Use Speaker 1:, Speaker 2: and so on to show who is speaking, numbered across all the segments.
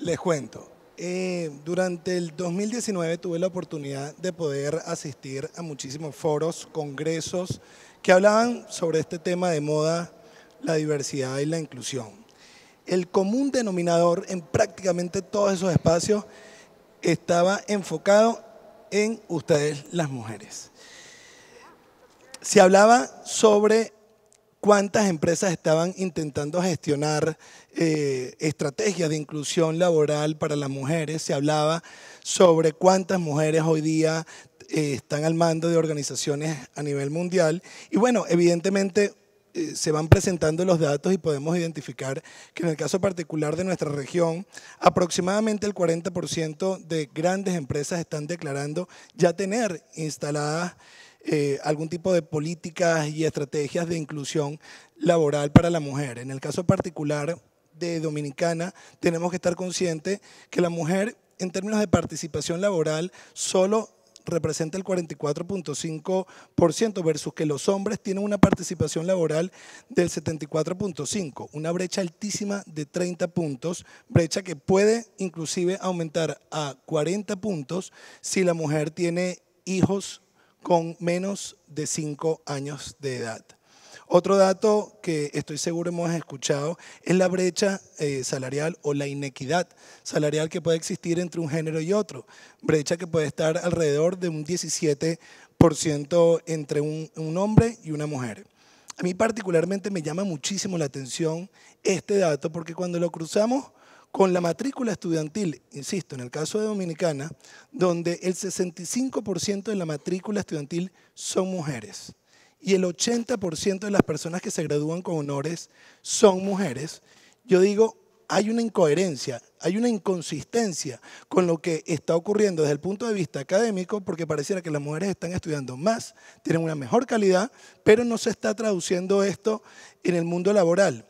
Speaker 1: Les cuento. Eh, durante el 2019 tuve la oportunidad de poder asistir a muchísimos foros, congresos que hablaban sobre este tema de moda, la diversidad y la inclusión. El común denominador en prácticamente todos esos espacios estaba enfocado en ustedes, las mujeres. Se hablaba sobre cuántas empresas estaban intentando gestionar eh, estrategias de inclusión laboral para las mujeres. Se hablaba sobre cuántas mujeres hoy día eh, están al mando de organizaciones a nivel mundial. Y bueno, evidentemente eh, se van presentando los datos y podemos identificar que en el caso particular de nuestra región, aproximadamente el 40% de grandes empresas están declarando ya tener instaladas eh, algún tipo de políticas y estrategias de inclusión laboral para la mujer. En el caso particular de Dominicana, tenemos que estar conscientes que la mujer en términos de participación laboral solo representa el 44.5% versus que los hombres tienen una participación laboral del 74.5%, una brecha altísima de 30 puntos, brecha que puede inclusive aumentar a 40 puntos si la mujer tiene hijos con menos de 5 años de edad. Otro dato que estoy seguro hemos escuchado es la brecha eh, salarial o la inequidad salarial que puede existir entre un género y otro. Brecha que puede estar alrededor de un 17% entre un hombre y una mujer. A mí particularmente me llama muchísimo la atención este dato porque cuando lo cruzamos con la matrícula estudiantil, insisto, en el caso de Dominicana, donde el 65% de la matrícula estudiantil son mujeres y el 80% de las personas que se gradúan con honores son mujeres, yo digo, hay una incoherencia, hay una inconsistencia con lo que está ocurriendo desde el punto de vista académico, porque pareciera que las mujeres están estudiando más, tienen una mejor calidad, pero no se está traduciendo esto en el mundo laboral.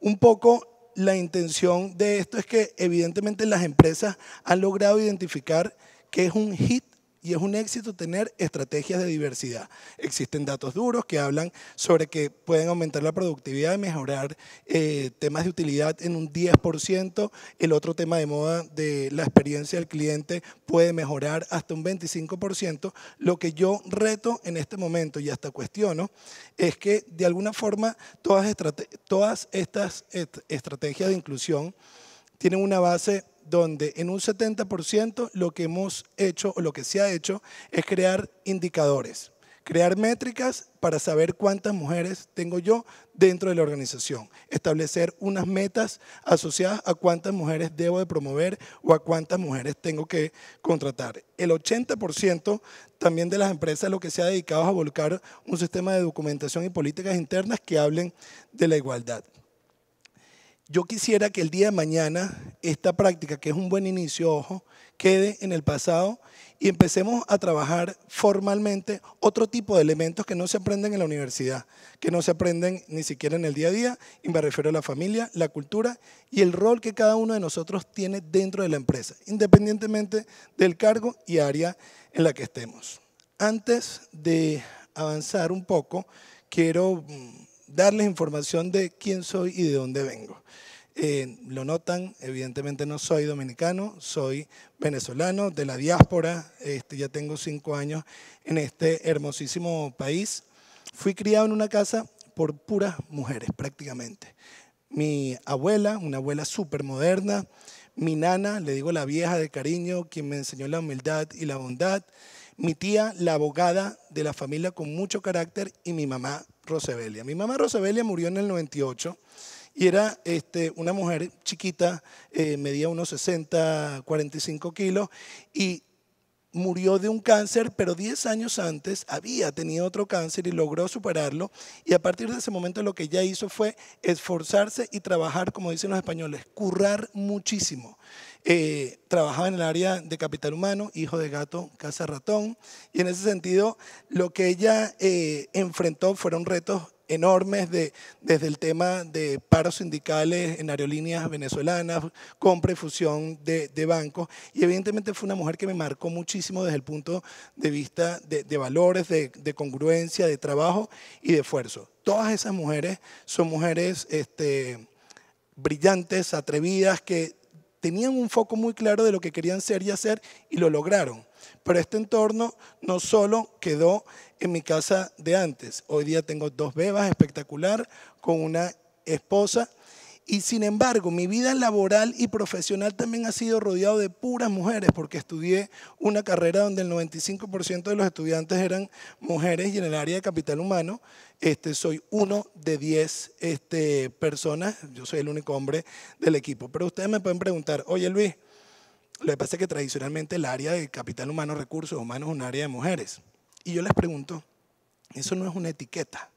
Speaker 1: Un poco la intención de esto es que evidentemente las empresas han logrado identificar que es un hit y es un éxito tener estrategias de diversidad. Existen datos duros que hablan sobre que pueden aumentar la productividad y mejorar eh, temas de utilidad en un 10%. El otro tema de moda de la experiencia del cliente puede mejorar hasta un 25%. Lo que yo reto en este momento y hasta cuestiono es que de alguna forma todas estas estrategias de inclusión tienen una base donde en un 70% lo que hemos hecho o lo que se ha hecho es crear indicadores, crear métricas para saber cuántas mujeres tengo yo dentro de la organización, establecer unas metas asociadas a cuántas mujeres debo de promover o a cuántas mujeres tengo que contratar. El 80% también de las empresas lo que se ha dedicado es a volcar un sistema de documentación y políticas internas que hablen de la igualdad. Yo quisiera que el día de mañana esta práctica, que es un buen inicio, ojo, quede en el pasado y empecemos a trabajar formalmente otro tipo de elementos que no se aprenden en la universidad, que no se aprenden ni siquiera en el día a día, y me refiero a la familia, la cultura y el rol que cada uno de nosotros tiene dentro de la empresa, independientemente del cargo y área en la que estemos. Antes de avanzar un poco, quiero mm, darles información de quién soy y de dónde vengo. Eh, lo notan, evidentemente no soy dominicano, soy venezolano de la diáspora, este, ya tengo cinco años en este hermosísimo país. Fui criado en una casa por puras mujeres prácticamente. Mi abuela, una abuela súper moderna, mi nana, le digo la vieja de cariño, quien me enseñó la humildad y la bondad, mi tía, la abogada de la familia con mucho carácter, y mi mamá, mi mamá Rosebelia murió en el 98 y era este, una mujer chiquita, eh, medía unos 60, 45 kilos y murió de un cáncer, pero 10 años antes había tenido otro cáncer y logró superarlo. Y a partir de ese momento lo que ella hizo fue esforzarse y trabajar, como dicen los españoles, currar muchísimo. Eh, trabajaba en el área de capital humano, hijo de gato, casa ratón, y en ese sentido lo que ella eh, enfrentó fueron retos enormes de, desde el tema de paros sindicales en aerolíneas venezolanas, compra y fusión de, bancos. Y evidentemente fue una mujer que me marcó muchísimo desde el punto de vista de, valores, de, congruencia, de trabajo y de esfuerzo. Todas esas mujeres son mujeres este, brillantes, atrevidas, que Tenían un foco muy claro de lo que querían ser y hacer y lo lograron. Pero este entorno no solo quedó en mi casa de antes. Hoy día tengo dos bebas espectacular con una esposa y sin embargo, mi vida laboral y profesional también ha sido rodeado de puras mujeres, porque estudié una carrera donde el 95% de los estudiantes eran mujeres y en el área de capital humano este, soy uno de 10 este, personas, yo soy el único hombre del equipo. Pero ustedes me pueden preguntar, oye Luis, lo que pasa es que tradicionalmente el área de capital humano, recursos humanos, es un área de mujeres. Y yo les pregunto, eso no es una etiqueta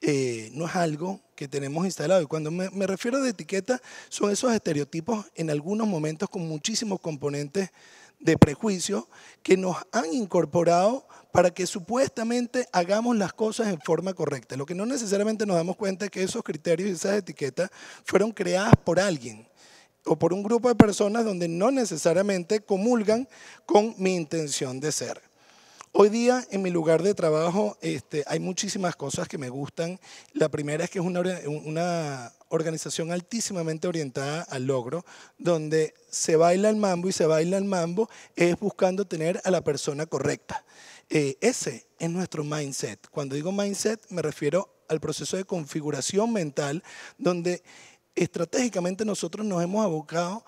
Speaker 1: eh, no es algo que tenemos instalado. Y cuando me, refiero a etiqueta, son esos estereotipos en algunos momentos con muchísimos componentes de prejuicio que nos han incorporado para que supuestamente hagamos las cosas en forma correcta. Lo que no necesariamente nos damos cuenta es que esos criterios y esas etiquetas fueron creadas por alguien o por un grupo de personas donde no necesariamente comulgan con mi intención de ser. Hoy día en mi lugar de trabajo este, hay muchísimas cosas que me gustan. La primera es que es una, organización altísimamente orientada al logro, donde se baila el mambo y se baila el mambo es buscando tener a la persona correcta. Eh, ese es nuestro mindset. Cuando digo mindset me refiero al proceso de configuración mental, donde estratégicamente nosotros nos hemos abocado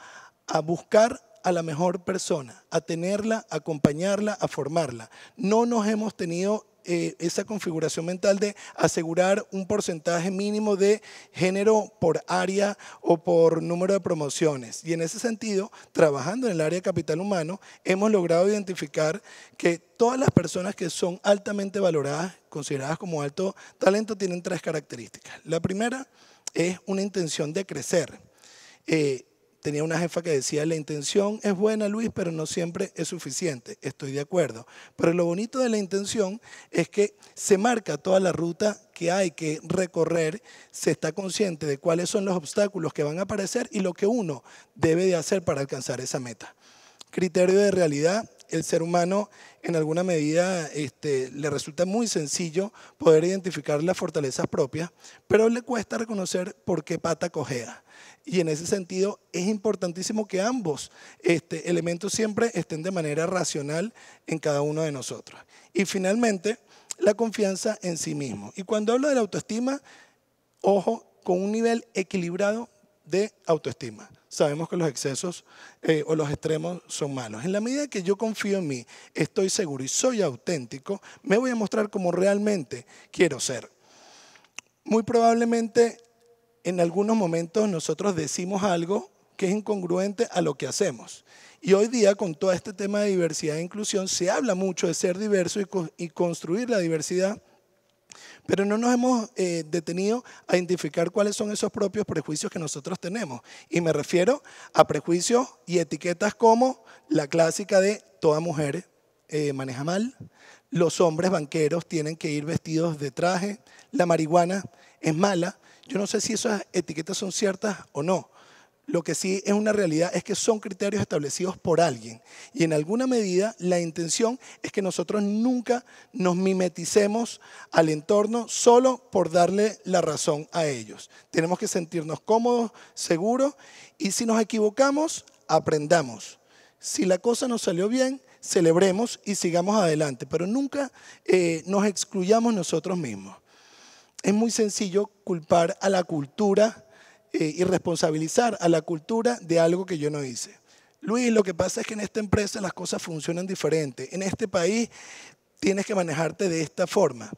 Speaker 1: a buscar a la mejor persona, a tenerla, a acompañarla, a formarla. No nos hemos tenido eh, esa configuración mental de asegurar un porcentaje mínimo de género por área o por número de promociones. Y en ese sentido, trabajando en el área capital humano, hemos logrado identificar que todas las personas que son altamente valoradas, consideradas como alto talento, tienen tres características. La primera es una intención de crecer. Eh, tenía una jefa que decía, la intención es buena, Luis, pero no siempre es suficiente. Estoy de acuerdo. Pero lo bonito de la intención es que se marca toda la ruta que hay que recorrer, se está consciente de cuáles son los obstáculos que van a aparecer y lo que uno debe de hacer para alcanzar esa meta. Criterio de realidad, el ser humano en alguna medida este, le resulta muy sencillo poder identificar las fortalezas propias, pero le cuesta reconocer por qué pata cojea. Y en ese sentido es importantísimo que ambos este, elementos siempre estén de manera racional en cada uno de nosotros. Y finalmente, la confianza en sí mismo. Y cuando hablo de la autoestima, ojo, con un nivel equilibrado de autoestima sabemos que los excesos eh, o los extremos son malos. En la medida que yo confío en mí, estoy seguro y soy auténtico, me voy a mostrar como realmente quiero ser. Muy probablemente en algunos momentos nosotros decimos algo que es incongruente a lo que hacemos. Y hoy día con todo este tema de diversidad e inclusión se habla mucho de ser diverso y construir la diversidad pero no nos hemos eh, detenido a identificar cuáles son esos propios prejuicios que nosotros tenemos. Y me refiero a prejuicios y etiquetas como la clásica de toda mujer eh, maneja mal, los hombres banqueros tienen que ir vestidos de traje, la marihuana es mala. Yo no sé si esas etiquetas son ciertas o no, lo que sí es una realidad es que son criterios establecidos por alguien y en alguna medida la intención es que nosotros nunca nos mimeticemos al entorno solo por darle la razón a ellos. Tenemos que sentirnos cómodos, seguros y si nos equivocamos, aprendamos. Si la cosa nos salió bien, celebremos y sigamos adelante, pero nunca eh, nos excluyamos nosotros mismos. Es muy sencillo culpar a la cultura eh, y responsabilizar a la cultura de algo que yo no hice. Luis, lo que pasa es que en esta empresa las cosas funcionan diferente. En este país tienes que manejarte de esta forma.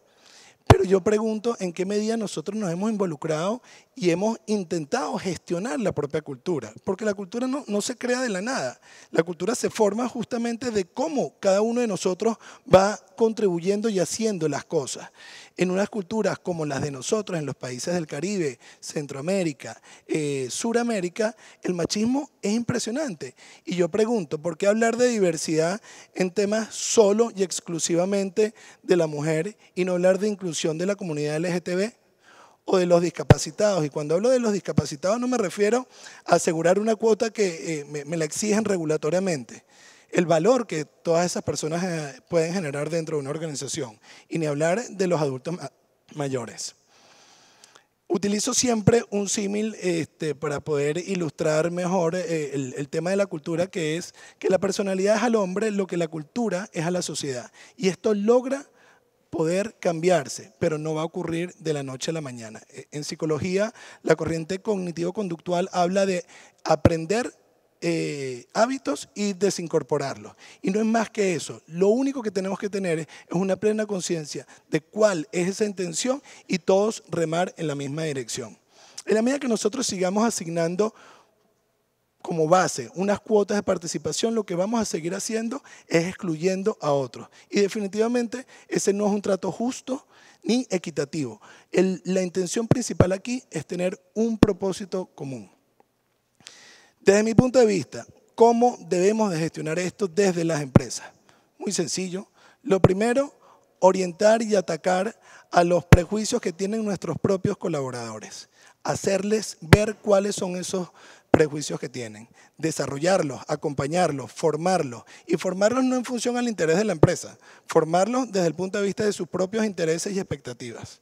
Speaker 1: Pero yo pregunto en qué medida nosotros nos hemos involucrado y hemos intentado gestionar la propia cultura, porque la cultura no, no, se crea de la nada, la cultura se forma justamente de cómo cada uno de nosotros va contribuyendo y haciendo las cosas en unas culturas como las de nosotros, en los países del Caribe, Centroamérica, eh, Suramérica, el machismo es impresionante. Y yo pregunto, ¿por qué hablar de diversidad en temas solo y exclusivamente de la mujer y no hablar de inclusión de la comunidad LGTB? o de los discapacitados. Y cuando hablo de los discapacitados no me refiero a asegurar una cuota que eh, me la exigen regulatoriamente, el valor que todas esas personas eh, pueden generar dentro de una organización. Y ni hablar de los adultos mayores. Utilizo siempre un símil este, para poder ilustrar mejor eh, el, el, tema de la cultura, que es que la personalidad es al hombre lo que la cultura es a la sociedad. Y esto logra poder cambiarse, pero no va a ocurrir de la noche a la mañana. Eh, en psicología, la corriente cognitivo-conductual habla de aprender eh, hábitos y desincorporarlos. Y no es más que eso. Lo único que tenemos que tener es una plena conciencia de cuál es esa intención y todos remar en la misma dirección. En la medida que nosotros sigamos asignando como base unas cuotas de participación, lo que vamos a seguir haciendo es excluyendo a otros. Y definitivamente ese no es un trato justo ni equitativo. la intención principal aquí es tener un propósito común. Desde mi punto de vista, ¿cómo debemos de gestionar esto desde las empresas? Muy sencillo. Lo primero, orientar y atacar a los prejuicios que tienen nuestros propios colaboradores. Hacerles ver cuáles son esos prejuicios que tienen, desarrollarlos, acompañarlos, formarlos. Y formarlos no en función al interés de la empresa, formarlos desde el punto de vista de sus propios intereses y expectativas.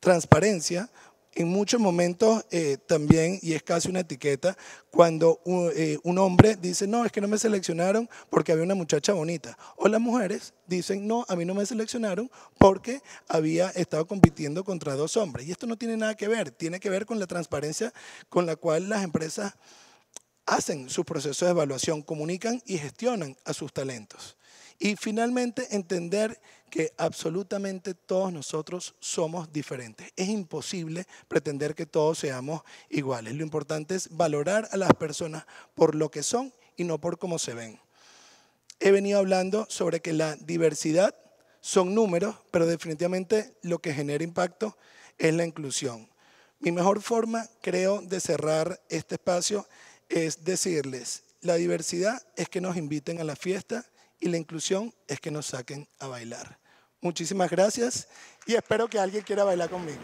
Speaker 1: Transparencia, en muchos momentos eh, también, y es casi una etiqueta, cuando un, eh, un, hombre dice, no, es que no me seleccionaron porque había una muchacha bonita. O las mujeres dicen, no, a mí no me seleccionaron porque había estado compitiendo contra dos hombres. Y esto no tiene nada que ver, tiene que ver con la transparencia con la cual las empresas hacen sus procesos de evaluación, comunican y gestionan a sus talentos. Y finalmente entender que absolutamente todos nosotros somos diferentes. Es imposible pretender que todos seamos iguales. Lo importante es valorar a las personas por lo que son y no por cómo se ven. He venido hablando sobre que la diversidad son números, pero definitivamente lo que genera impacto es la inclusión. Mi mejor forma, creo, de cerrar este espacio es decirles, la diversidad es que nos inviten a la fiesta y la inclusión es que nos saquen a bailar. Muchísimas gracias y espero que alguien quiera bailar conmigo.